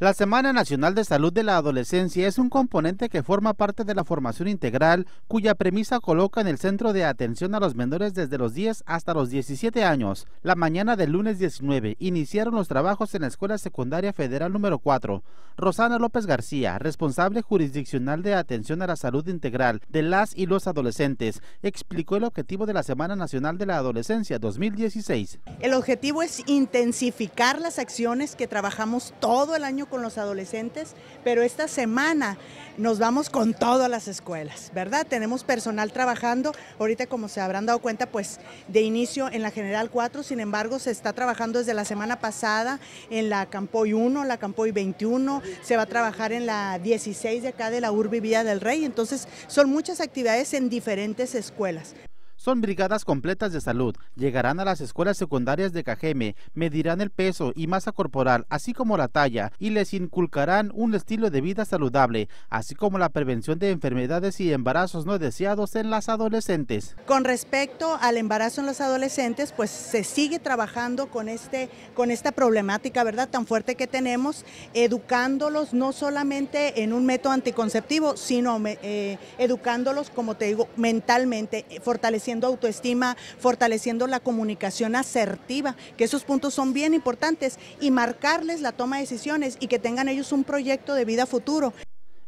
La Semana Nacional de Salud de la Adolescencia es un componente que forma parte de la formación integral, cuya premisa coloca en el centro de atención a los menores desde los 10 hasta los 17 años. La mañana del lunes 19 iniciaron los trabajos en la Escuela Secundaria Federal número 4. Rosana López García, responsable jurisdiccional de atención a la salud integral de las y los adolescentes, explicó el objetivo de la Semana Nacional de la Adolescencia 2016. El objetivo es intensificar las acciones que trabajamos todo el año con los adolescentes, pero esta semana nos vamos con todas las escuelas, ¿verdad? Tenemos personal trabajando, ahorita como se habrán dado cuenta, pues de inicio en la General 4, sin embargo se está trabajando desde la semana pasada en la Campoy 1, la Campoy 21, se va a trabajar en la 16 de acá de la Urbi Vía del Rey, entonces son muchas actividades en diferentes escuelas. Son brigadas completas de salud, llegarán a las escuelas secundarias de Cajeme, medirán el peso y masa corporal, así como la talla, y les inculcarán un estilo de vida saludable, así como la prevención de enfermedades y embarazos no deseados en las adolescentes. Con respecto al embarazo en los adolescentes, pues se sigue trabajando con, este, con esta problemática, ¿verdad?, tan fuerte que tenemos, educándolos no solamente en un método anticonceptivo, sino eh, educándolos, como te digo, mentalmente, eh, fortaleciendo autoestima, fortaleciendo la comunicación asertiva, que esos puntos son bien importantes, y marcarles la toma de decisiones y que tengan ellos un proyecto de vida futuro.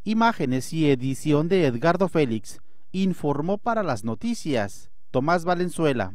Imágenes y edición de Edgardo Félix informó para las noticias Tomás Valenzuela.